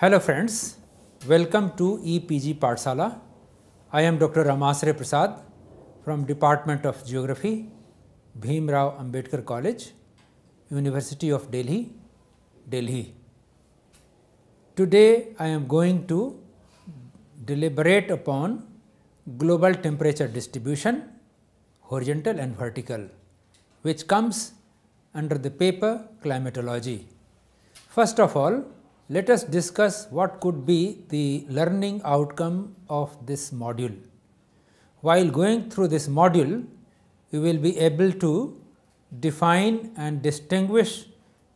Hello friends, welcome to EPG Parsala. I am Dr. Ramasre Prasad from Department of Geography, Bhimrao Ambedkar College, University of Delhi, Delhi. Today I am going to deliberate upon global temperature distribution, horizontal and vertical, which comes under the paper climatology. First of all, let us discuss what could be the learning outcome of this module. While going through this module, we will be able to define and distinguish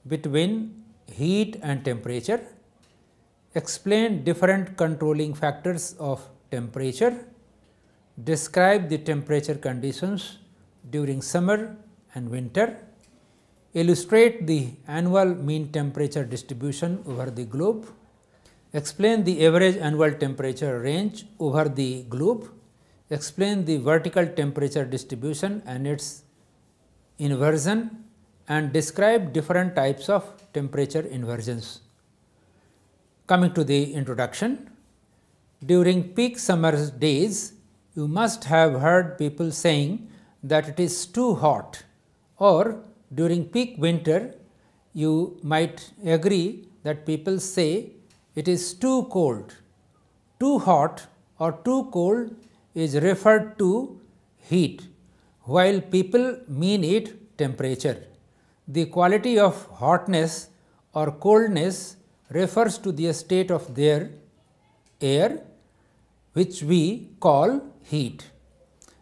between heat and temperature, explain different controlling factors of temperature, describe the temperature conditions during summer and winter, illustrate the annual mean temperature distribution over the globe, explain the average annual temperature range over the globe, explain the vertical temperature distribution and its inversion and describe different types of temperature inversions. Coming to the introduction, during peak summer days, you must have heard people saying that it is too hot or during peak winter you might agree that people say it is too cold. Too hot or too cold is referred to heat, while people mean it temperature. The quality of hotness or coldness refers to the state of their air which we call heat.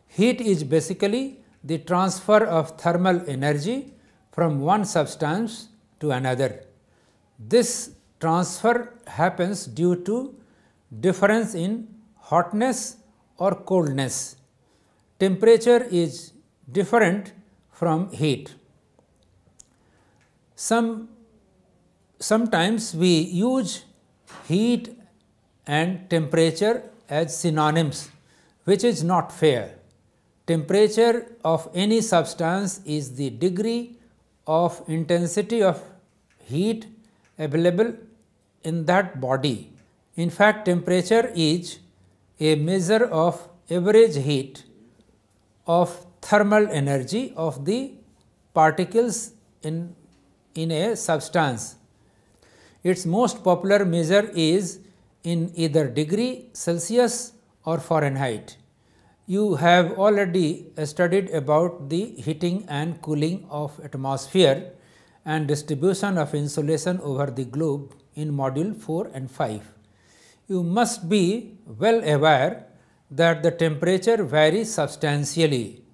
Heat is basically the transfer of thermal energy from one substance to another. This transfer happens due to difference in hotness or coldness. Temperature is different from heat. Some, sometimes we use heat and temperature as synonyms, which is not fair. Temperature of any substance is the degree of intensity of heat available in that body. In fact, temperature is a measure of average heat of thermal energy of the particles in, in a substance. Its most popular measure is in either degree Celsius or Fahrenheit you have already studied about the heating and cooling of atmosphere and distribution of insulation over the globe in module 4 and 5. You must be well aware that the temperature varies substantially.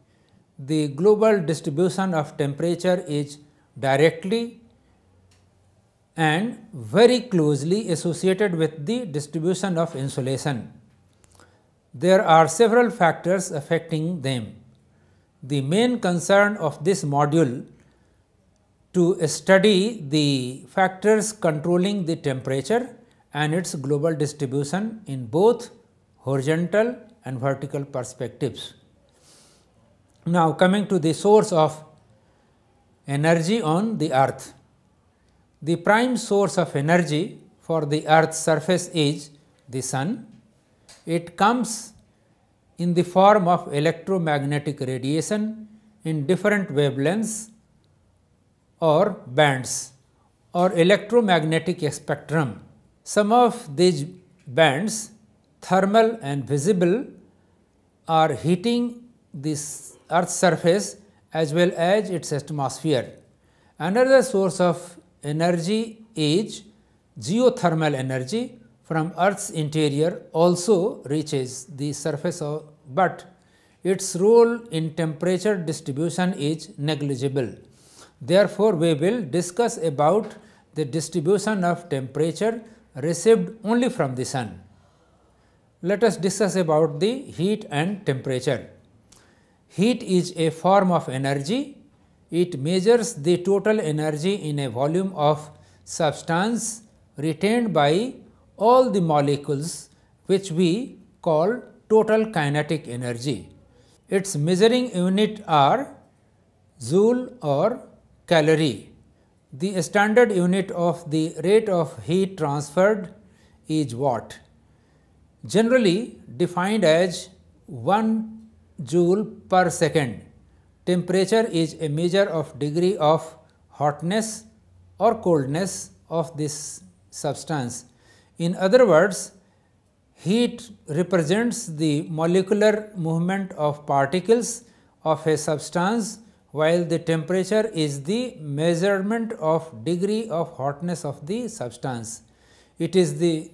The global distribution of temperature is directly and very closely associated with the distribution of insulation. There are several factors affecting them. The main concern of this module to study the factors controlling the temperature and its global distribution in both horizontal and vertical perspectives. Now, coming to the source of energy on the earth. The prime source of energy for the earth's surface is the sun it comes in the form of electromagnetic radiation in different wavelengths or bands or electromagnetic spectrum. Some of these bands thermal and visible are heating this earth's surface as well as its atmosphere. Another source of energy is geothermal energy from earth's interior also reaches the surface of, but its role in temperature distribution is negligible. Therefore, we will discuss about the distribution of temperature received only from the sun. Let us discuss about the heat and temperature. Heat is a form of energy. It measures the total energy in a volume of substance retained by all the molecules which we call total kinetic energy. Its measuring unit are joule or calorie. The standard unit of the rate of heat transferred is watt, generally defined as 1 joule per second. Temperature is a measure of degree of hotness or coldness of this substance in other words, heat represents the molecular movement of particles of a substance while the temperature is the measurement of degree of hotness of the substance. It is the,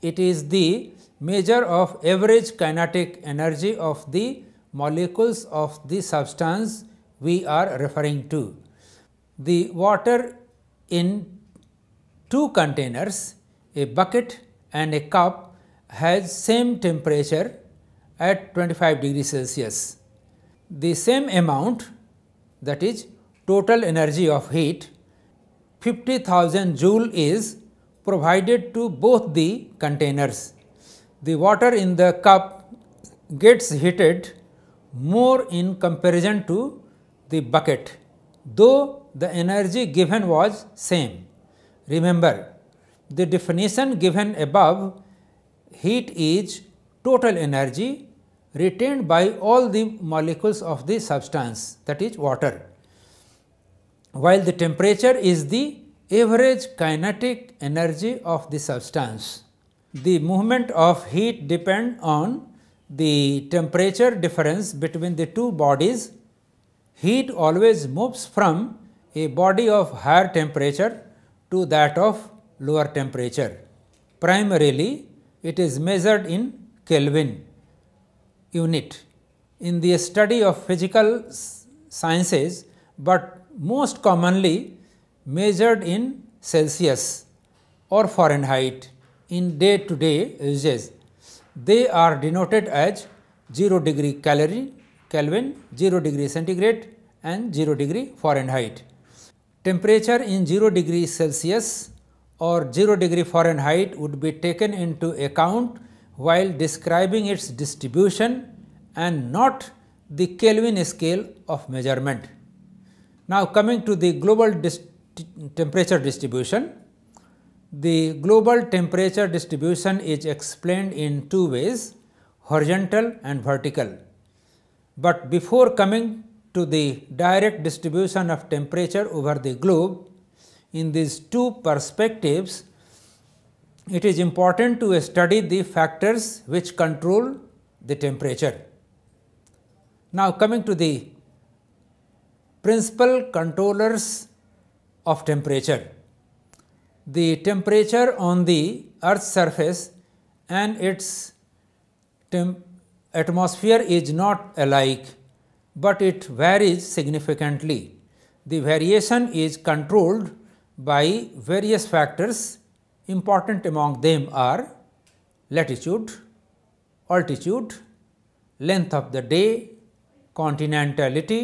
it is the measure of average kinetic energy of the molecules of the substance we are referring to. The water in two containers a bucket and a cup has same temperature at 25 degree Celsius. The same amount that is total energy of heat 50,000 joule is provided to both the containers. The water in the cup gets heated more in comparison to the bucket though the energy given was same. Remember the definition given above, heat is total energy retained by all the molecules of the substance that is water, while the temperature is the average kinetic energy of the substance. The movement of heat depend on the temperature difference between the two bodies. Heat always moves from a body of higher temperature to that of lower temperature. Primarily, it is measured in Kelvin unit in the study of physical sciences, but most commonly measured in Celsius or Fahrenheit in day to day uses. They are denoted as 0 degree calorie, Kelvin, 0 degree centigrade and 0 degree Fahrenheit. Temperature in 0 degree Celsius or 0 degree Fahrenheit would be taken into account while describing its distribution and not the Kelvin scale of measurement. Now, coming to the global dis temperature distribution, the global temperature distribution is explained in two ways horizontal and vertical. But before coming to the direct distribution of temperature over the globe, in these two perspectives, it is important to study the factors which control the temperature. Now, coming to the principal controllers of temperature. The temperature on the earth's surface and its atmosphere is not alike, but it varies significantly. The variation is controlled by various factors important among them are latitude, altitude, length of the day, continentality,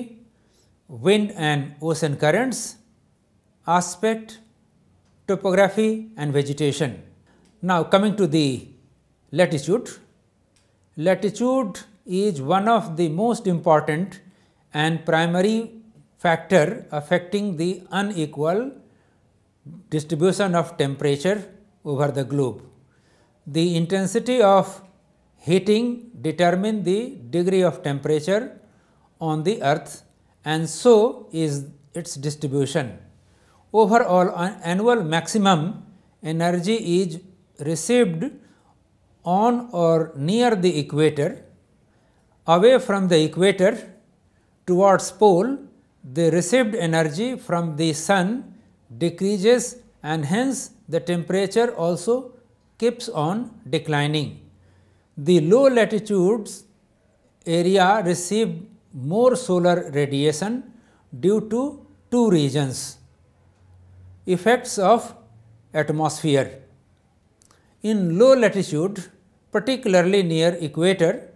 wind and ocean currents, aspect, topography and vegetation. Now, coming to the latitude, latitude is one of the most important and primary factor affecting the unequal distribution of temperature over the globe. The intensity of heating determine the degree of temperature on the earth and so is its distribution. Overall annual maximum energy is received on or near the equator. Away from the equator towards pole, the received energy from the sun decreases and hence the temperature also keeps on declining. The low latitudes area receive more solar radiation due to two reasons. Effects of atmosphere. In low latitude, particularly near equator,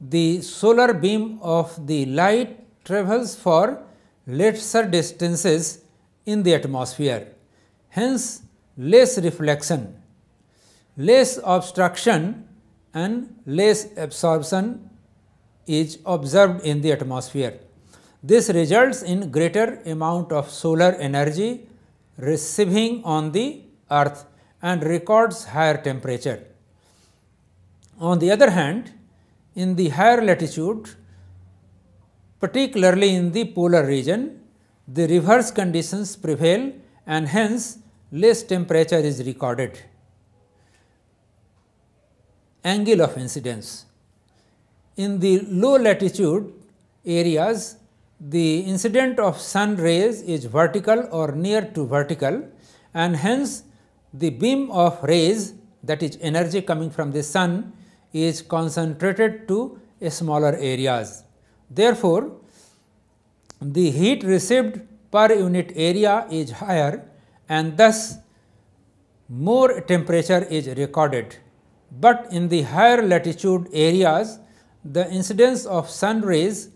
the solar beam of the light travels for lesser distances in the atmosphere. Hence, less reflection, less obstruction and less absorption is observed in the atmosphere. This results in greater amount of solar energy receiving on the earth and records higher temperature. On the other hand, in the higher latitude, particularly in the polar region, the reverse conditions prevail and hence less temperature is recorded. Angle of incidence. In the low latitude areas, the incident of sun rays is vertical or near to vertical and hence the beam of rays that is energy coming from the sun is concentrated to smaller areas. Therefore, the heat received per unit area is higher and thus more temperature is recorded. But in the higher latitude areas, the incidence of sun rays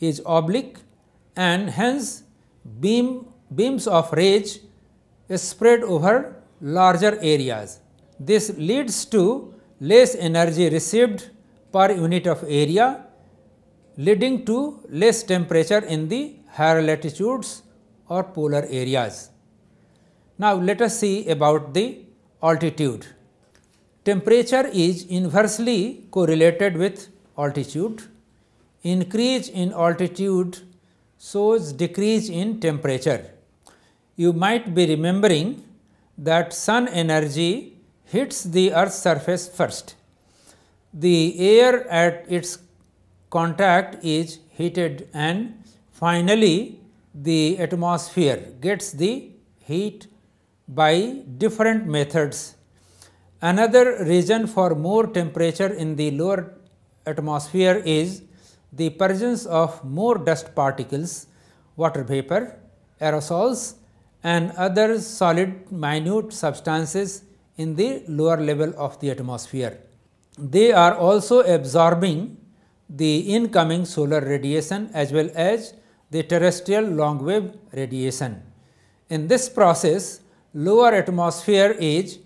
is oblique and hence beam, beams of rays spread over larger areas. This leads to less energy received per unit of area leading to less temperature in the higher latitudes or polar areas. Now, let us see about the altitude. Temperature is inversely correlated with altitude. Increase in altitude shows decrease in temperature. You might be remembering that sun energy hits the earth's surface first. The air at its contact is heated and finally, the atmosphere gets the heat by different methods. Another reason for more temperature in the lower atmosphere is the presence of more dust particles, water vapor, aerosols and other solid minute substances in the lower level of the atmosphere. They are also absorbing the incoming solar radiation as well as the terrestrial long wave radiation. In this process, lower atmosphere is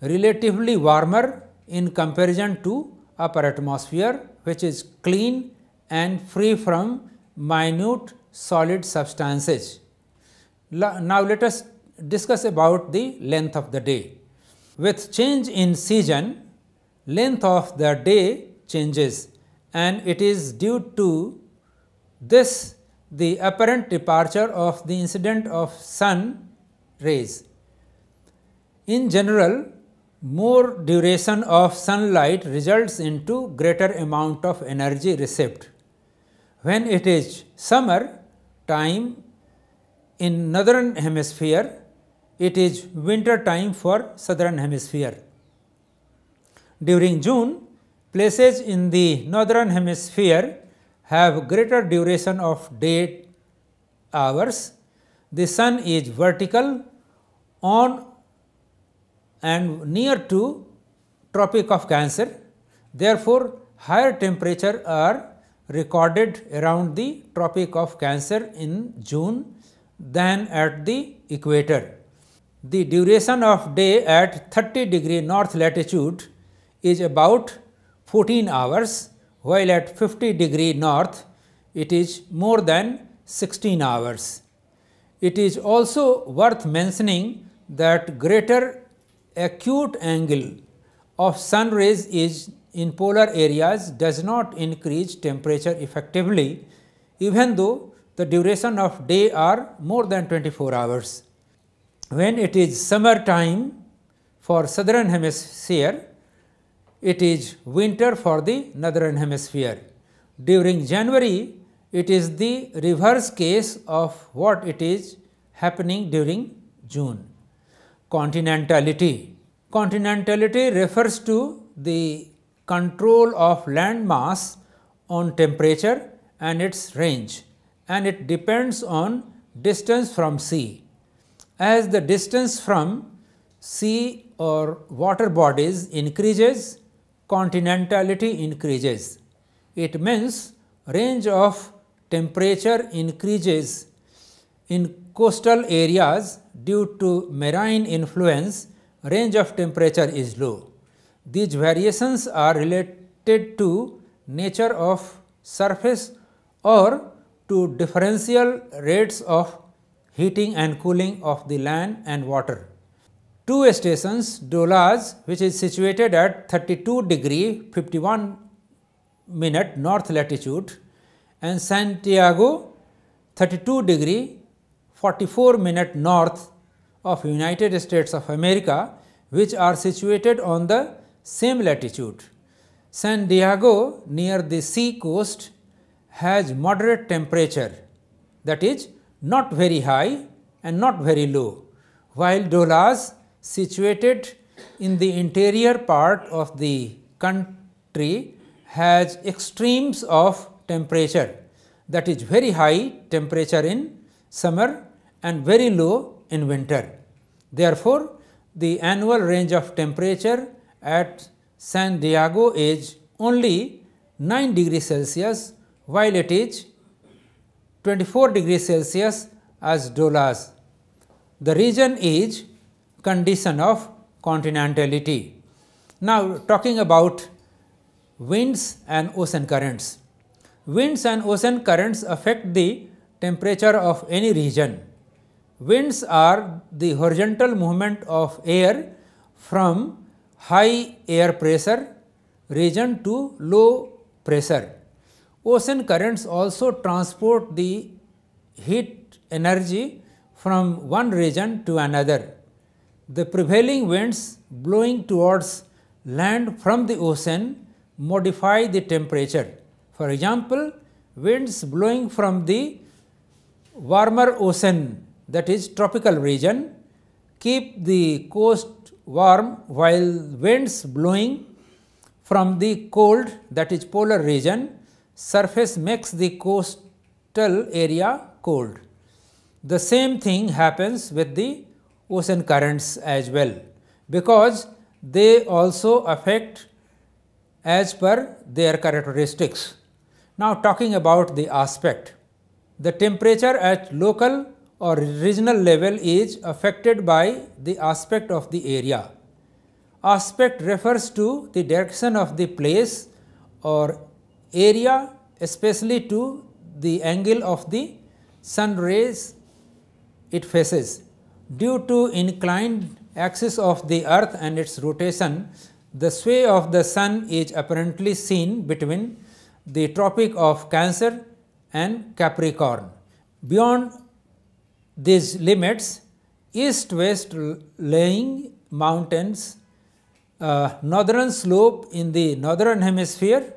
relatively warmer in comparison to upper atmosphere which is clean and free from minute solid substances. Now, let us discuss about the length of the day. With change in season, length of the day changes and it is due to this the apparent departure of the incident of sun rays. In general, more duration of sunlight results into greater amount of energy received. When it is summer time in northern hemisphere, it is winter time for southern hemisphere. During June, places in the northern hemisphere have greater duration of day hours. The sun is vertical on and near to Tropic of Cancer. Therefore, higher temperature are recorded around the Tropic of Cancer in June than at the equator. The duration of day at 30 degree north latitude is about 14 hours, while at 50 degree north it is more than 16 hours. It is also worth mentioning that greater acute angle of sun rays is in polar areas does not increase temperature effectively even though the duration of day are more than 24 hours. When it is summer time for southern hemisphere, it is winter for the northern hemisphere. During January, it is the reverse case of what it is happening during June. Continentality. Continentality refers to the control of land mass on temperature and its range and it depends on distance from sea. As the distance from sea or water bodies increases, continentality increases. It means range of temperature increases in coastal areas due to marine influence range of temperature is low. These variations are related to nature of surface or to differential rates of heating and cooling of the land and water two stations Dolaz, which is situated at 32 degree 51 minute north latitude and Santiago 32 degree 44 minute north of United States of America which are situated on the same latitude. San Diego near the sea coast has moderate temperature that is not very high and not very low while Dolaz situated in the interior part of the country has extremes of temperature that is very high temperature in summer and very low in winter. Therefore, the annual range of temperature at San Diego is only 9 degrees Celsius while it is 24 degrees Celsius as Dolas. The region is condition of continentality. Now, talking about winds and ocean currents. Winds and ocean currents affect the temperature of any region. Winds are the horizontal movement of air from high air pressure region to low pressure. Ocean currents also transport the heat energy from one region to another the prevailing winds blowing towards land from the ocean modify the temperature. For example, winds blowing from the warmer ocean that is tropical region keep the coast warm while winds blowing from the cold that is polar region surface makes the coastal area cold. The same thing happens with the ocean currents as well because they also affect as per their characteristics. Now talking about the aspect, the temperature at local or regional level is affected by the aspect of the area. Aspect refers to the direction of the place or area especially to the angle of the sun rays it faces Due to inclined axis of the earth and its rotation, the sway of the sun is apparently seen between the Tropic of Cancer and Capricorn. Beyond these limits, east west lying mountains, uh, northern slope in the northern hemisphere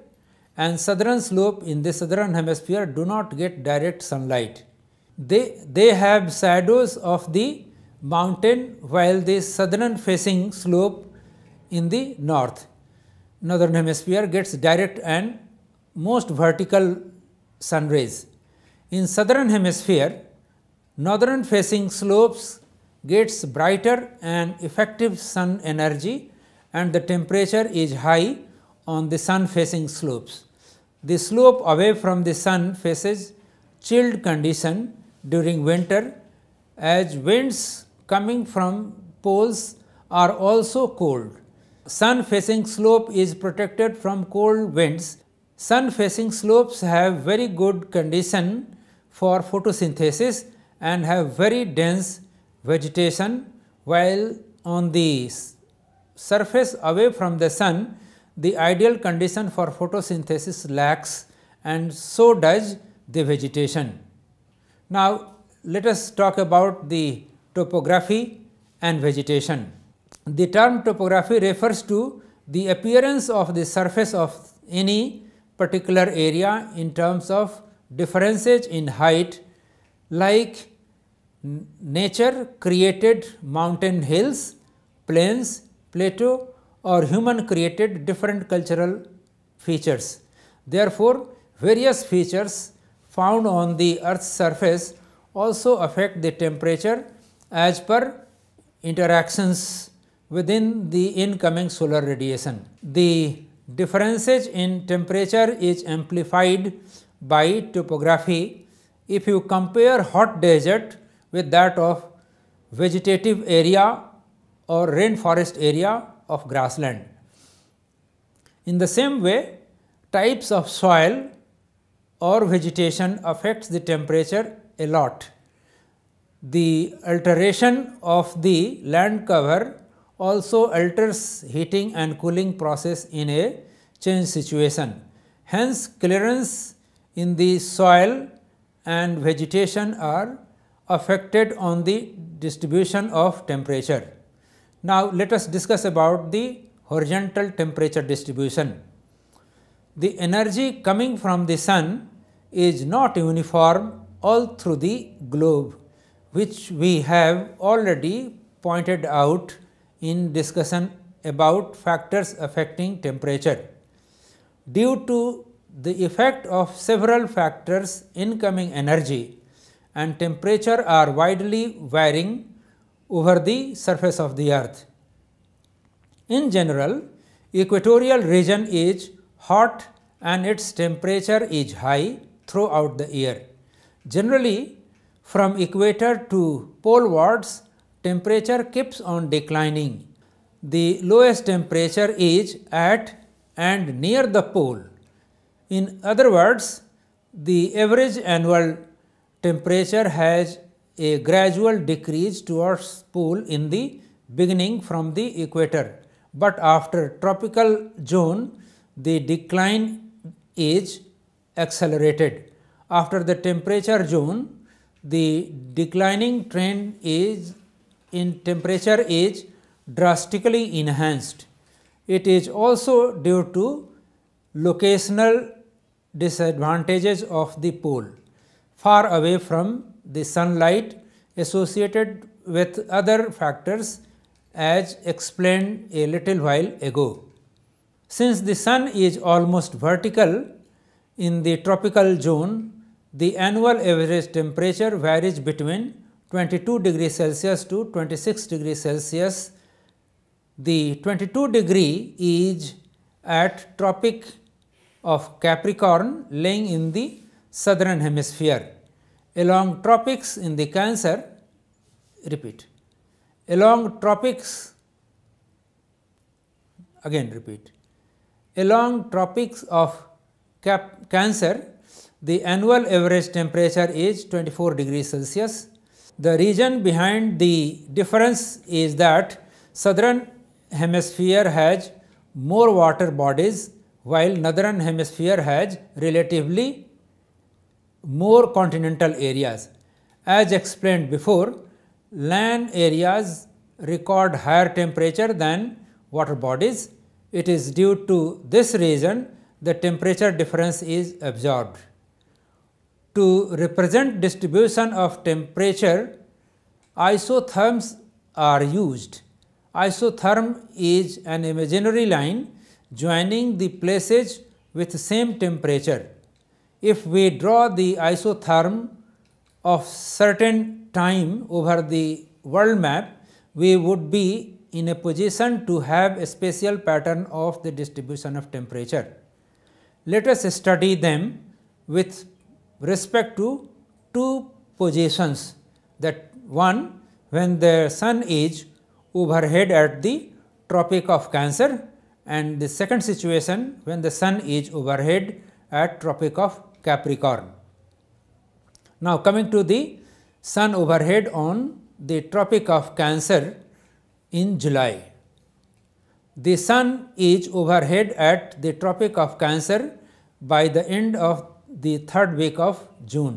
and southern slope in the southern hemisphere do not get direct sunlight. They, they have shadows of the mountain while the southern facing slope in the north northern hemisphere gets direct and most vertical sun rays. In southern hemisphere northern facing slopes gets brighter and effective sun energy and the temperature is high on the sun facing slopes. The slope away from the sun faces chilled condition during winter as winds coming from poles are also cold. Sun facing slope is protected from cold winds. Sun facing slopes have very good condition for photosynthesis and have very dense vegetation while on the surface away from the sun the ideal condition for photosynthesis lacks and so does the vegetation. Now, let us talk about the topography and vegetation. The term topography refers to the appearance of the surface of any particular area in terms of differences in height like nature created mountain hills, plains, plateau or human created different cultural features. Therefore, various features found on the earth's surface also affect the temperature as per interactions within the incoming solar radiation. The differences in temperature is amplified by topography if you compare hot desert with that of vegetative area or rainforest area of grassland. In the same way, types of soil or vegetation affects the temperature a lot the alteration of the land cover also alters heating and cooling process in a change situation. Hence, clearance in the soil and vegetation are affected on the distribution of temperature. Now, let us discuss about the horizontal temperature distribution. The energy coming from the sun is not uniform all through the globe which we have already pointed out in discussion about factors affecting temperature. Due to the effect of several factors incoming energy and temperature are widely varying over the surface of the earth. In general, equatorial region is hot and its temperature is high throughout the year. Generally, from equator to polewards, temperature keeps on declining. The lowest temperature is at and near the pole. In other words, the average annual temperature has a gradual decrease towards pole in the beginning from the equator, but after tropical zone the decline is accelerated. After the temperature zone the declining trend is in temperature is drastically enhanced. It is also due to locational disadvantages of the pole far away from the sunlight associated with other factors as explained a little while ago. Since the sun is almost vertical in the tropical zone, the annual average temperature varies between 22 degree Celsius to 26 degree Celsius. The 22 degree is at Tropic of Capricorn lying in the southern hemisphere. Along tropics in the Cancer, repeat, along tropics, again repeat, along tropics of Cap Cancer the annual average temperature is 24 degrees Celsius. The reason behind the difference is that southern hemisphere has more water bodies while northern hemisphere has relatively more continental areas. As explained before, land areas record higher temperature than water bodies. It is due to this reason the temperature difference is absorbed to represent distribution of temperature, isotherms are used. Isotherm is an imaginary line joining the places with same temperature. If we draw the isotherm of certain time over the world map, we would be in a position to have a spatial pattern of the distribution of temperature. Let us study them with respect to two positions that one when the sun is overhead at the tropic of cancer and the second situation when the sun is overhead at tropic of capricorn. Now, coming to the sun overhead on the tropic of cancer in July. The sun is overhead at the tropic of cancer by the end of the third week of June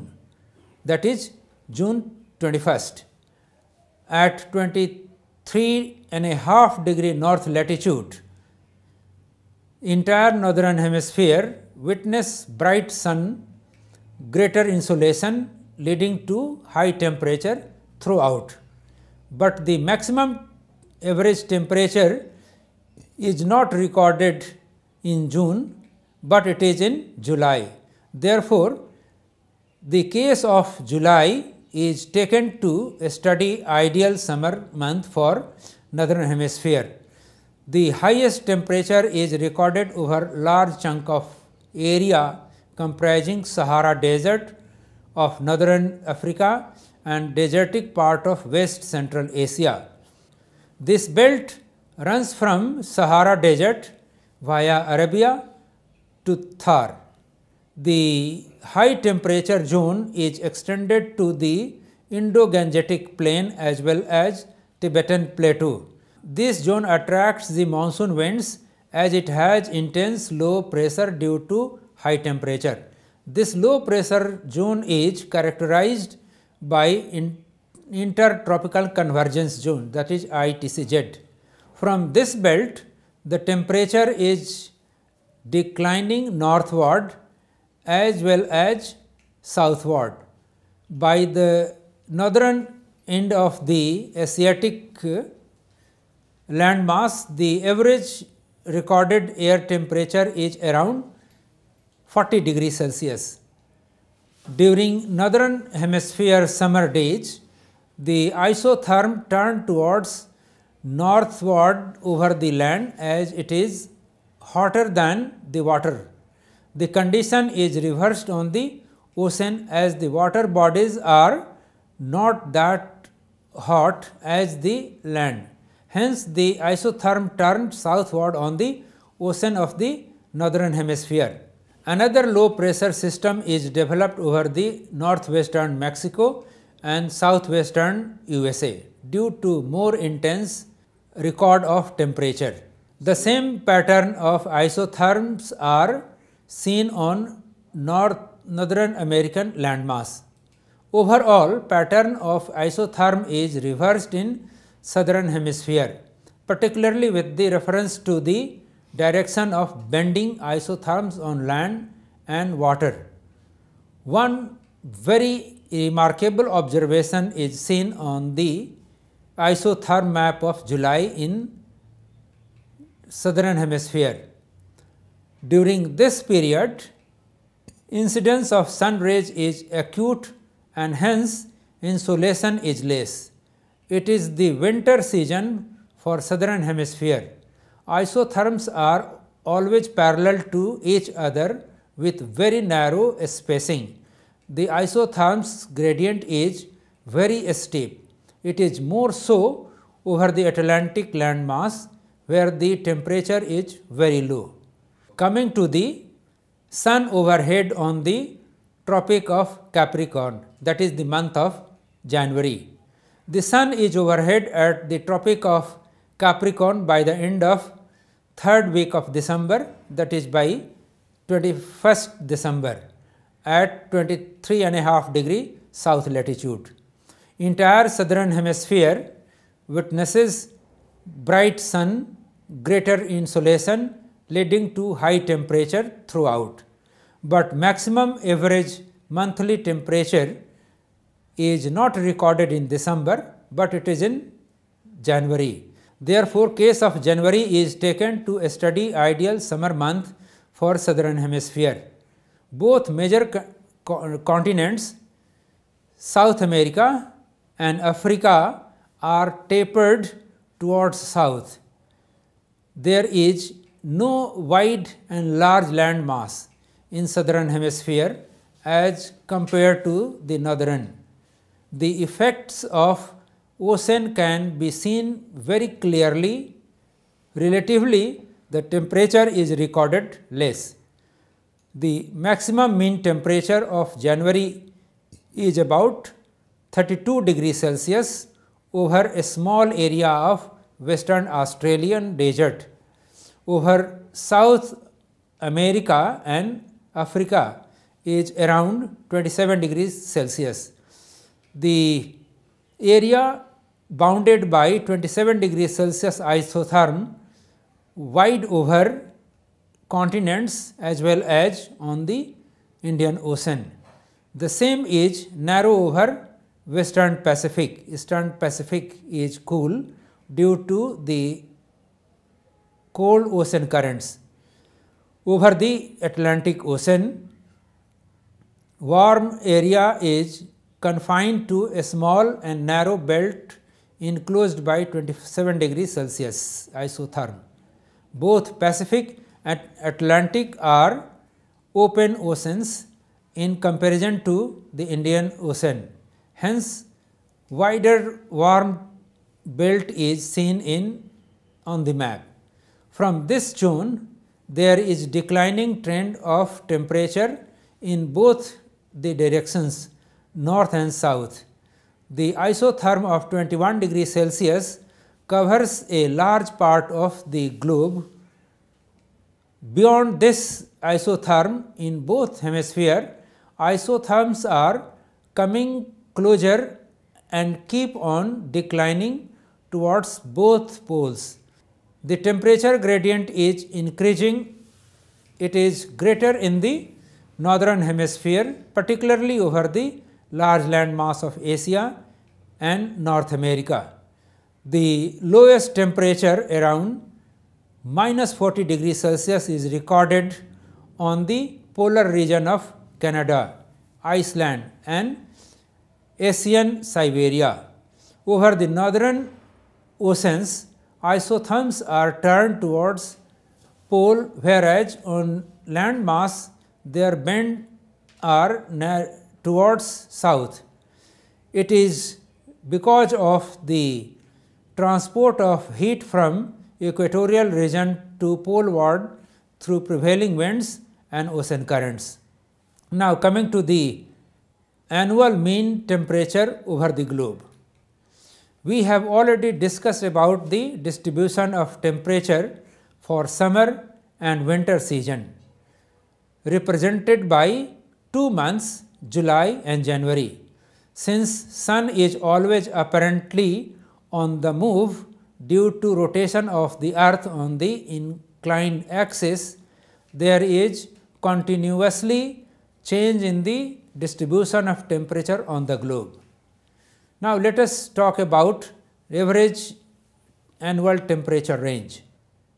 that is June 21st at 23 and a half degree north latitude entire northern hemisphere witness bright sun greater insulation, leading to high temperature throughout but the maximum average temperature is not recorded in June, but it is in July. Therefore, the case of July is taken to study ideal summer month for northern hemisphere. The highest temperature is recorded over large chunk of area comprising Sahara desert of northern Africa and desertic part of west central Asia. This belt runs from Sahara desert via Arabia to Thar the high temperature zone is extended to the Indo-Gangetic plain as well as Tibetan plateau. This zone attracts the monsoon winds as it has intense low pressure due to high temperature. This low pressure zone is characterized by in intertropical convergence zone that is ITCZ. From this belt, the temperature is declining northward as well as southward. By the northern end of the Asiatic uh, landmass, the average recorded air temperature is around 40 degrees Celsius. During northern hemisphere summer days, the isotherm turned towards northward over the land as it is hotter than the water the condition is reversed on the ocean as the water bodies are not that hot as the land. Hence, the isotherm turned southward on the ocean of the northern hemisphere. Another low pressure system is developed over the northwestern Mexico and southwestern USA due to more intense record of temperature. The same pattern of isotherms are seen on North northern American landmass. Overall, pattern of isotherm is reversed in southern hemisphere, particularly with the reference to the direction of bending isotherms on land and water. One very remarkable observation is seen on the isotherm map of July in southern hemisphere. During this period, incidence of sun rays is acute and hence insulation is less. It is the winter season for southern hemisphere. Isotherms are always parallel to each other with very narrow spacing. The isotherms gradient is very steep. It is more so over the Atlantic landmass where the temperature is very low coming to the sun overhead on the Tropic of Capricorn that is the month of January. The sun is overhead at the Tropic of Capricorn by the end of third week of December that is by 21st December at 23 and a half degree south latitude. Entire southern hemisphere witnesses bright sun, greater insulation leading to high temperature throughout. But maximum average monthly temperature is not recorded in December, but it is in January. Therefore, case of January is taken to study ideal summer month for southern hemisphere. Both major co continents, South America and Africa are tapered towards south. There is no wide and large land mass in southern hemisphere as compared to the northern. The effects of ocean can be seen very clearly. Relatively, the temperature is recorded less. The maximum mean temperature of January is about 32 degrees Celsius over a small area of western Australian desert over South America and Africa is around 27 degrees Celsius. The area bounded by 27 degrees Celsius isotherm wide over continents as well as on the Indian Ocean. The same is narrow over western Pacific. Eastern Pacific is cool due to the cold ocean currents over the Atlantic Ocean. Warm area is confined to a small and narrow belt enclosed by 27 degrees Celsius isotherm. Both Pacific and Atlantic are open oceans in comparison to the Indian Ocean. Hence, wider warm belt is seen in on the map. From this June, there is declining trend of temperature in both the directions north and south. The isotherm of 21 degree Celsius covers a large part of the globe. Beyond this isotherm in both hemisphere, isotherms are coming closer and keep on declining towards both poles the temperature gradient is increasing. It is greater in the northern hemisphere, particularly over the large landmass of Asia and North America. The lowest temperature around minus 40 degrees Celsius is recorded on the polar region of Canada, Iceland and Asian Siberia. Over the northern oceans, isotherms are turned towards pole whereas on landmass their bend are towards south. It is because of the transport of heat from equatorial region to poleward through prevailing winds and ocean currents. Now coming to the annual mean temperature over the globe. We have already discussed about the distribution of temperature for summer and winter season represented by two months July and January. Since sun is always apparently on the move due to rotation of the earth on the inclined axis, there is continuously change in the distribution of temperature on the globe. Now, let us talk about average annual temperature range.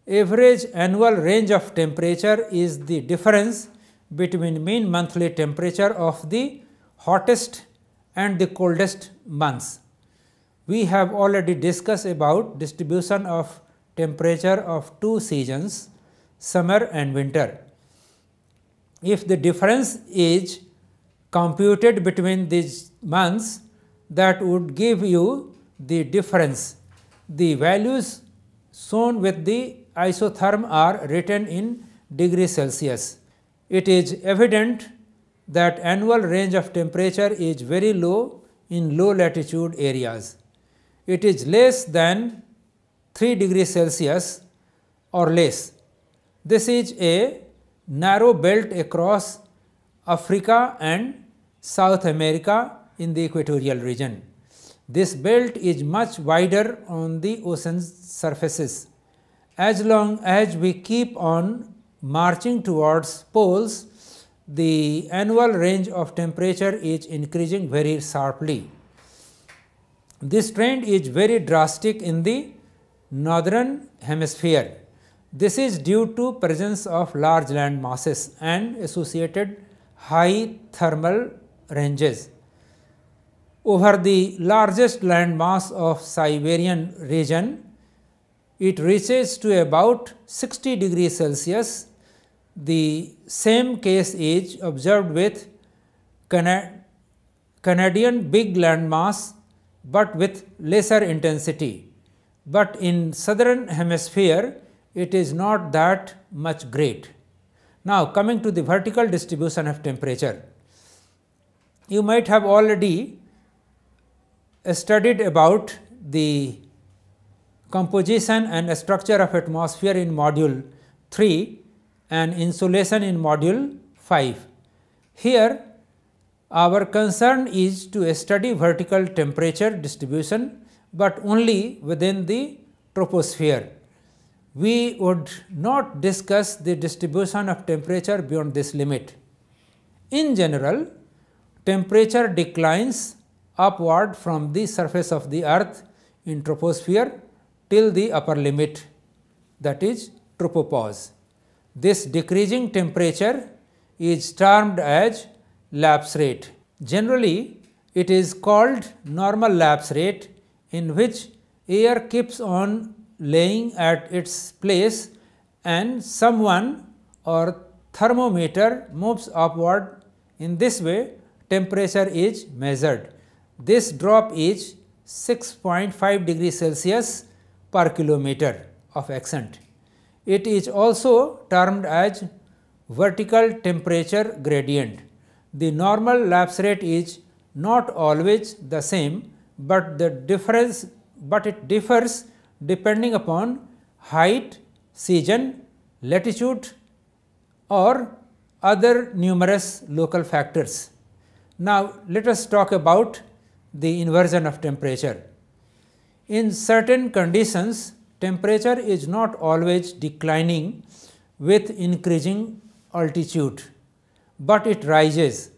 Average annual range of temperature is the difference between mean monthly temperature of the hottest and the coldest months. We have already discussed about distribution of temperature of two seasons summer and winter. If the difference is computed between these months, that would give you the difference. The values shown with the isotherm are written in degree Celsius. It is evident that annual range of temperature is very low in low latitude areas. It is less than 3 degree Celsius or less. This is a narrow belt across Africa and South America in the equatorial region. This belt is much wider on the ocean's surfaces. As long as we keep on marching towards poles, the annual range of temperature is increasing very sharply. This trend is very drastic in the northern hemisphere. This is due to presence of large land masses and associated high thermal ranges over the largest landmass of Siberian region. It reaches to about 60 degrees Celsius. The same case is observed with Cana Canadian big landmass, but with lesser intensity. But in southern hemisphere, it is not that much great. Now, coming to the vertical distribution of temperature, you might have already studied about the composition and structure of atmosphere in module 3 and insulation in module 5. Here our concern is to study vertical temperature distribution, but only within the troposphere. We would not discuss the distribution of temperature beyond this limit. In general, temperature declines upward from the surface of the earth in troposphere till the upper limit that is tropopause. This decreasing temperature is termed as lapse rate. Generally, it is called normal lapse rate in which air keeps on laying at its place and someone or thermometer moves upward. In this way, temperature is measured. This drop is 6.5 degree Celsius per kilometer of ascent. It is also termed as vertical temperature gradient. The normal lapse rate is not always the same, but the difference but it differs depending upon height, season, latitude or other numerous local factors. Now, let us talk about the inversion of temperature. In certain conditions, temperature is not always declining with increasing altitude, but it rises.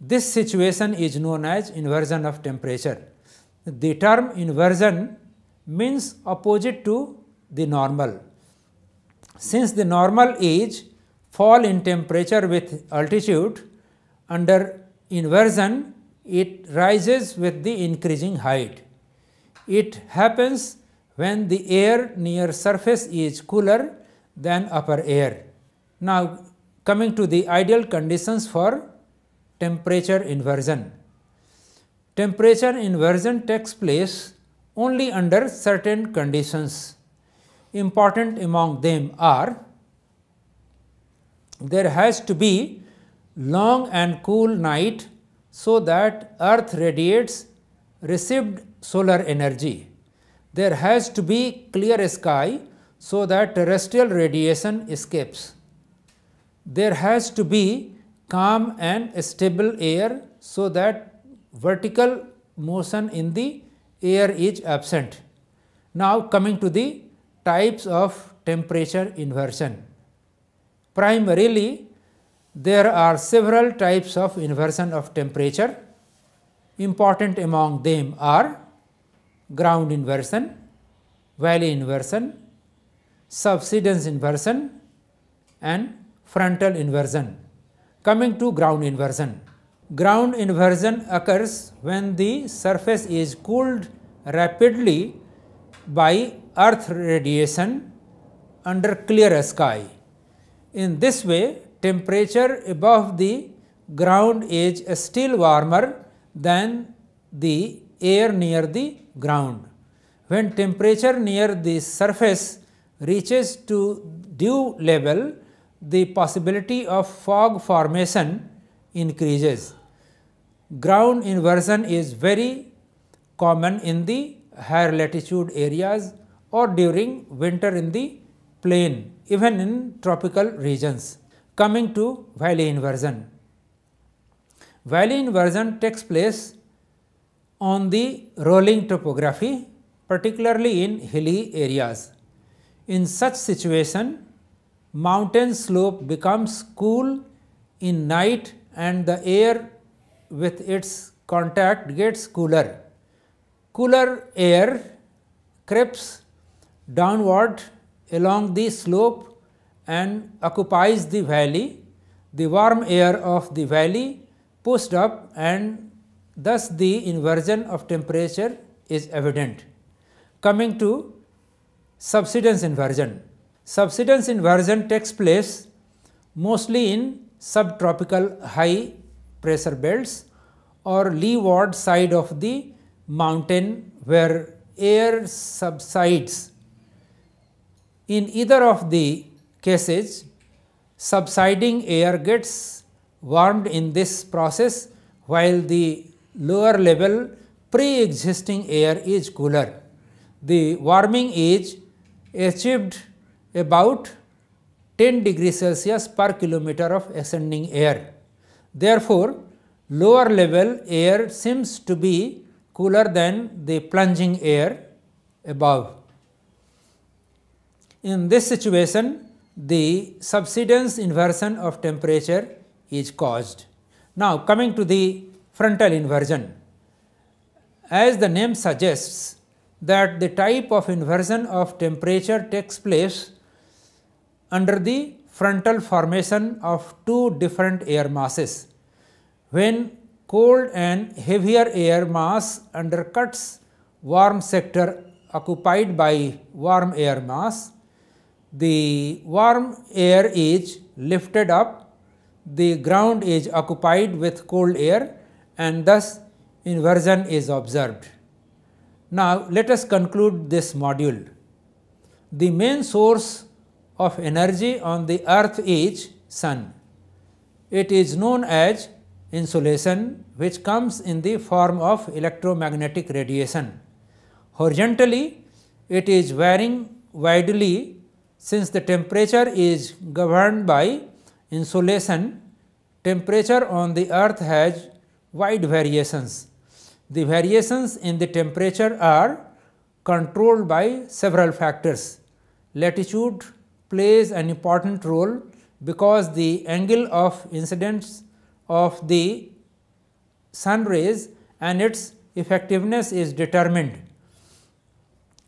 This situation is known as inversion of temperature. The term inversion means opposite to the normal. Since the normal is fall in temperature with altitude, under inversion it rises with the increasing height. It happens when the air near surface is cooler than upper air. Now, coming to the ideal conditions for temperature inversion. Temperature inversion takes place only under certain conditions. Important among them are there has to be long and cool night so that earth radiates received solar energy. There has to be clear sky so that terrestrial radiation escapes. There has to be calm and stable air so that vertical motion in the air is absent. Now coming to the types of temperature inversion. Primarily there are several types of inversion of temperature. Important among them are ground inversion, valley inversion, subsidence inversion and frontal inversion. Coming to ground inversion. Ground inversion occurs when the surface is cooled rapidly by earth radiation under clear sky. In this way, temperature above the ground is still warmer than the air near the ground. When temperature near the surface reaches to dew level, the possibility of fog formation increases. Ground inversion is very common in the higher latitude areas or during winter in the plain, even in tropical regions. Coming to valley inversion. Valley inversion takes place on the rolling topography particularly in hilly areas. In such situation, mountain slope becomes cool in night and the air with its contact gets cooler. Cooler air creeps downward along the slope and occupies the valley. The warm air of the valley pushed up and thus the inversion of temperature is evident. Coming to subsidence inversion. Subsidence inversion takes place mostly in subtropical high pressure belts or leeward side of the mountain where air subsides. In either of the cases, subsiding air gets warmed in this process while the lower level pre-existing air is cooler. The warming is achieved about 10 degree Celsius per kilometer of ascending air. Therefore, lower level air seems to be cooler than the plunging air above. In this situation, the subsidence inversion of temperature is caused. Now, coming to the frontal inversion, as the name suggests that the type of inversion of temperature takes place under the frontal formation of two different air masses. When cold and heavier air mass undercuts warm sector occupied by warm air mass, the warm air is lifted up, the ground is occupied with cold air and thus inversion is observed. Now, let us conclude this module. The main source of energy on the earth is sun. It is known as insulation which comes in the form of electromagnetic radiation. Horizontally, it is varying widely since the temperature is governed by insolation, temperature on the earth has wide variations. The variations in the temperature are controlled by several factors. Latitude plays an important role because the angle of incidence of the sun rays and its effectiveness is determined.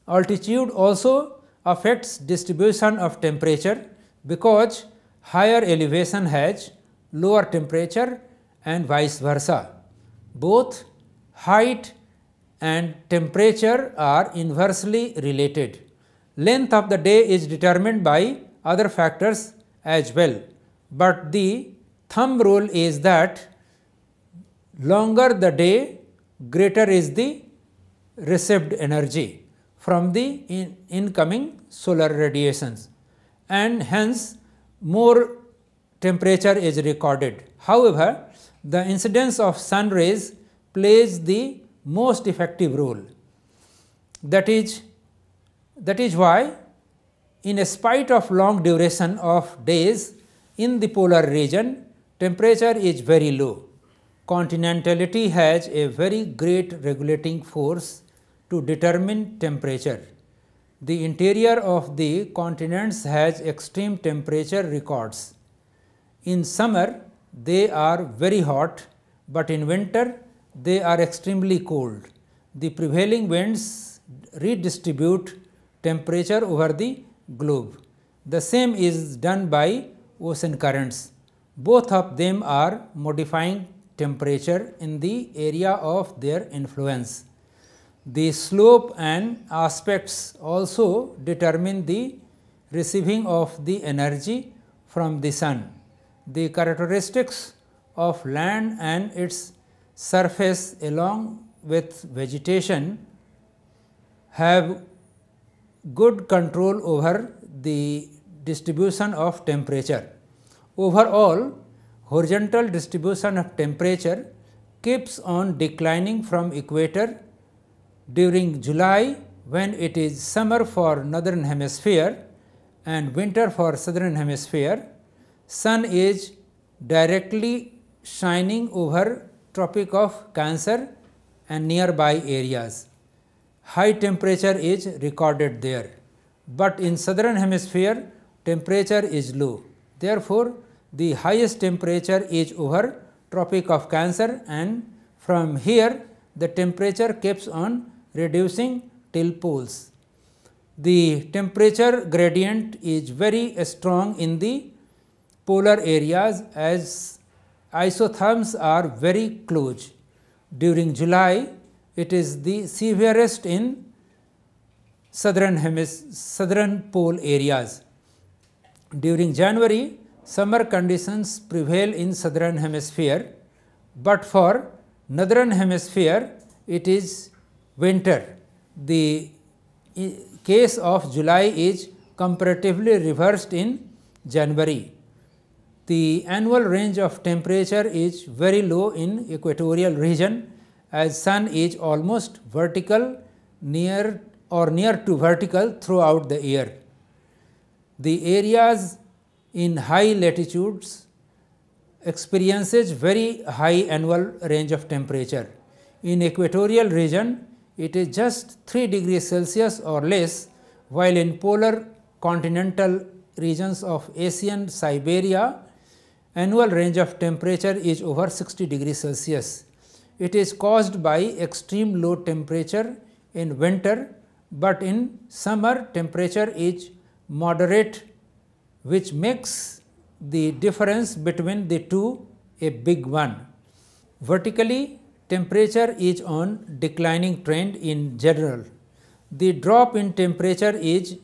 Altitude also affects distribution of temperature because higher elevation has lower temperature and vice versa. Both height and temperature are inversely related. Length of the day is determined by other factors as well, but the thumb rule is that longer the day, greater is the received energy from the in incoming solar radiations and hence more temperature is recorded. However, the incidence of sun rays plays the most effective role. That is, that is why in spite of long duration of days in the polar region, temperature is very low. Continentality has a very great regulating force to determine temperature. The interior of the continents has extreme temperature records. In summer, they are very hot, but in winter, they are extremely cold. The prevailing winds redistribute temperature over the globe. The same is done by ocean currents. Both of them are modifying temperature in the area of their influence. The slope and aspects also determine the receiving of the energy from the sun. The characteristics of land and its surface along with vegetation have good control over the distribution of temperature. Overall, horizontal distribution of temperature keeps on declining from equator during July when it is summer for northern hemisphere and winter for southern hemisphere, sun is directly shining over tropic of Cancer and nearby areas. High temperature is recorded there, but in southern hemisphere temperature is low. Therefore, the highest temperature is over tropic of Cancer and from here the temperature keeps on reducing till poles. The temperature gradient is very strong in the polar areas as isotherms are very close. During July, it is the severest in southern, southern pole areas. During January, summer conditions prevail in southern hemisphere, but for northern hemisphere, it is winter. The case of July is comparatively reversed in January. The annual range of temperature is very low in equatorial region as sun is almost vertical near or near to vertical throughout the year. The areas in high latitudes experiences very high annual range of temperature. In equatorial region, it is just 3 degrees Celsius or less, while in polar continental regions of Asian Siberia, annual range of temperature is over 60 degrees Celsius. It is caused by extreme low temperature in winter, but in summer temperature is moderate which makes the difference between the two a big one. Vertically temperature is on declining trend in general. The drop in temperature is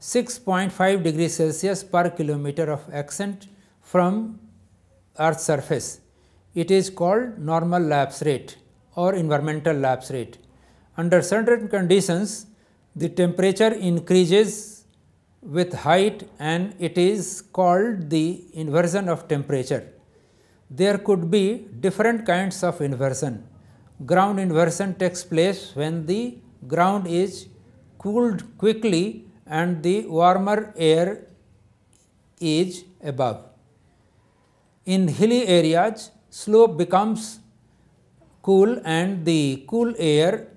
6.5 degrees Celsius per kilometer of ascent from Earth's surface. It is called normal lapse rate or environmental lapse rate. Under certain conditions, the temperature increases with height and it is called the inversion of temperature there could be different kinds of inversion. Ground inversion takes place when the ground is cooled quickly and the warmer air is above. In hilly areas, slope becomes cool and the cool air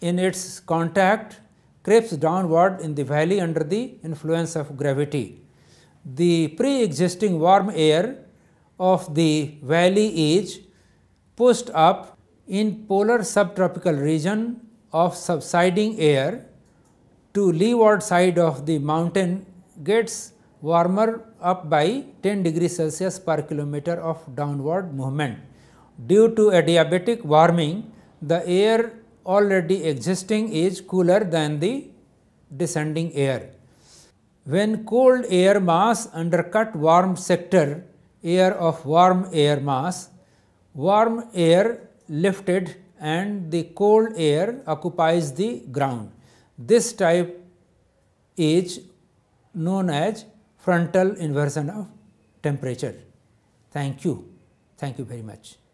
in its contact creeps downward in the valley under the influence of gravity. The pre-existing warm air of the valley is pushed up in polar subtropical region of subsiding air to leeward side of the mountain gets warmer up by 10 degree Celsius per kilometer of downward movement. Due to adiabatic warming, the air already existing is cooler than the descending air. When cold air mass undercut warm sector air of warm air mass, warm air lifted and the cold air occupies the ground. This type is known as frontal inversion of temperature. Thank you. Thank you very much.